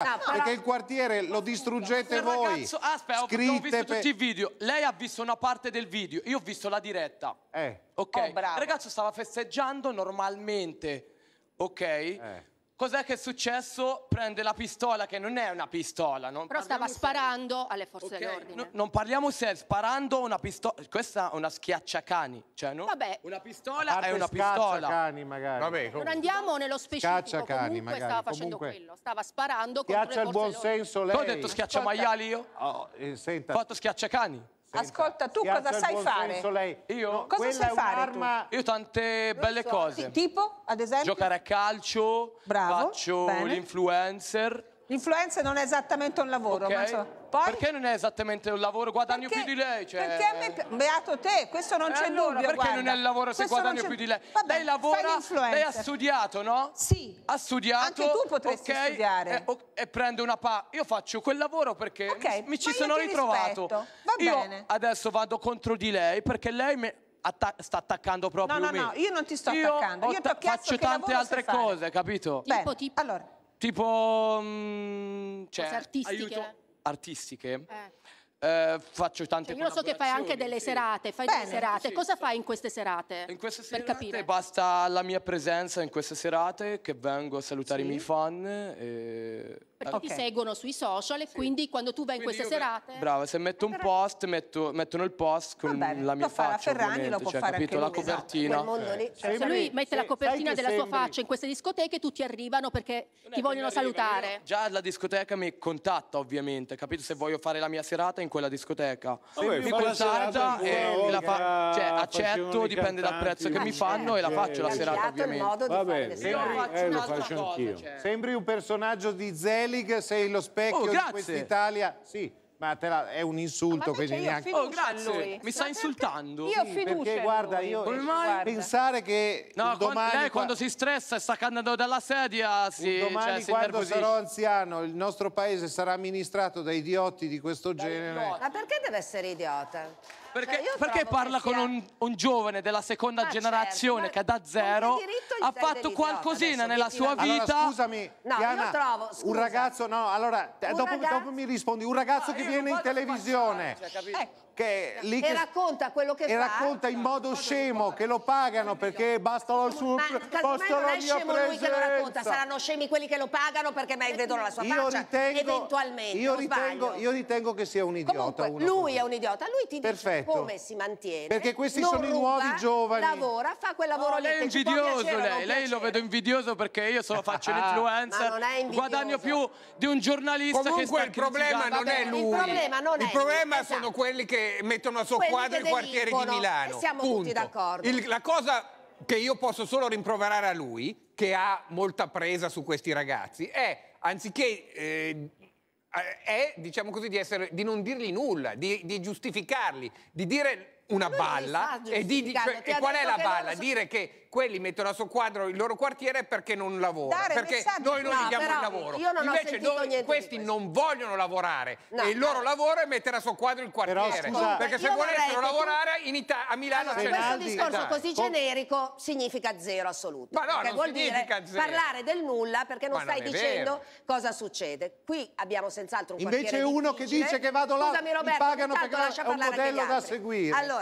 Ah, no, perché il quartiere lo distruggete voi. Ragazzo, aspetta, Scritte ho visto tutti i video. Lei ha visto una parte del video, io ho visto la diretta. Eh. Ok. Oh, il ragazzo stava festeggiando normalmente. Ok. Eh. Cos'è che è successo? Prende la pistola, che non è una pistola. Non Però stava sparando serio. alle forze okay. dell'ordine. No, non parliamo se è sparando una pistola. Questa è una schiacciacani. Cioè, no? Vabbè. Una pistola è una pistola. Cani, magari. Vabbè, non andiamo nello specifico. Schiacciacani, magari. stava facendo comunque... quello. Stava sparando Schiaccia il buon senso lei. Ho detto schiacciamaiali io? Oh, eh, senta. Ho fatto schiacciacani. Ascolta, tu cosa sai fare? Lei. Io? No, cosa sai fare Io tante belle so. cose. Tipo, ad esempio? Giocare a calcio, Bravo, faccio l'influencer. L'influenza non è esattamente un lavoro. Okay. Ma poi... Perché non è esattamente un lavoro? Guadagno perché, più di lei. Cioè... Perché me... Beato te, questo non eh c'è allora, dubbio. Perché guarda. non è il lavoro se guadagno più di lei? Vabbè, lei lavora, lei ha studiato, no? Sì. Ha studiato. Anche tu potresti okay, studiare. E, o, e prende una pa... Io faccio quel lavoro perché okay, mi, mi ci sono ritrovato. Rispetto. Va io bene. adesso vado contro di lei perché lei mi... Atta sta attaccando proprio no, no, me. No, no, io non ti sto io attaccando. Io ti ho chiesto faccio tante altre cose, capito? Tipo, tipo. Allora, Tipo... Mh, mm, cioè, Cose artistiche? Aiuto, artistiche. Eh. Eh, faccio tante cioè, Io so che fai anche delle sì. serate, fai Bene, delle serate. Sì, Cosa sì. fai in queste serate? In queste serate per capire. basta la mia presenza in queste serate, che vengo a salutare i miei fan. E perché okay. ti seguono sui social e sì. quindi quando tu vai in queste serate... Brava, se metto un post, metto, mettono il post con Vabbè, la mia faccia. Ferragni lo può cioè, fare capito? la esatto, copertina. Esatto, cioè, se lui mette la copertina della sua faccia in queste discoteche, tutti arrivano perché ti vogliono salutare. Già la discoteca mi contatta, ovviamente, capito? Se voglio fare la mia serata in quella discoteca. Mi contatta e la fa... Cioè, accetto, dipende dal prezzo che mi fanno e la faccio la serata, ovviamente. Vabbè, eh, cioè. sembri un personaggio di zero Selig sei lo specchio oh, di quest'Italia. Sì, ma la, è un insulto, quindi neanche. Oh, grazie. Mi sta insultando. Io ho fiducia. Perché guarda, io Come mai? pensare che no, domani quando, lei qua... quando si stressa e sta cannando dalla sedia, si, cioè, domani cioè, si quando sarò anziano, il nostro paese sarà amministrato da idioti di questo da genere. Idiota. Ma perché deve essere idiota? Perché, cioè, perché parla sia... con un, un, giovane della seconda ma certo, generazione certo, che da zero ha fatto qualcosina no, nella sua vita. Allora, scusami, no, Diana, trovo, scusa. un ragazzo, no, allora, dopo, ragazzo... dopo, mi rispondi, un ragazzo no, che viene in televisione. Ecco. Che, lì che, e racconta quello che e fa. racconta in modo scemo che lo pagano perché basta lo suo ma posto non è scemo presenza. lui che lo racconta saranno scemi quelli che lo pagano perché mai vedono la sua io ritengo, eventualmente io ritengo, io ritengo, che sia un idiota Comunque, lui è un idiota lui ti dice Perfetto come si mantiene. Perché questi sono ruba, i nuovi giovani. Lavora, fa quel lavoro no, lì. Lei è invidioso lei, lei lo vedo invidioso perché io so, faccio ah, ah. l'influencer, guadagno più di un giornalista Comunque, che sta il problema non è lui. Il problema, non è il problema lui, sono esatto. quelli che mettono a suo quelli quadro il quartiere di Milano. E siamo Punto. tutti d'accordo. La cosa che io posso solo rimproverare a lui, che ha molta presa su questi ragazzi, è anziché eh, eh, è, diciamo così, di, essere, di non dirgli nulla, di, di giustificarli, di dire una balla e, di, cioè, e qual è la balla? So... Dire che quelli mettono a suo quadro il loro quartiere perché non lavorano, Dare perché noi non no, gli diamo il lavoro. Invece noi, questi non vogliono lavorare no, e il loro no. lavoro è mettere a suo quadro il quartiere. Però, scusa, perché se volessero lavorare tu... a Milano allora, c'è Questo Aldi. discorso così generico significa zero assoluto. Ma no, perché vuol dire zero. parlare del nulla perché non Ma stai non dicendo vero. cosa succede. Qui abbiamo senz'altro un Invece uno che dice che vado là, Scusami, Roberto, mi pagano perché è un modello da seguire.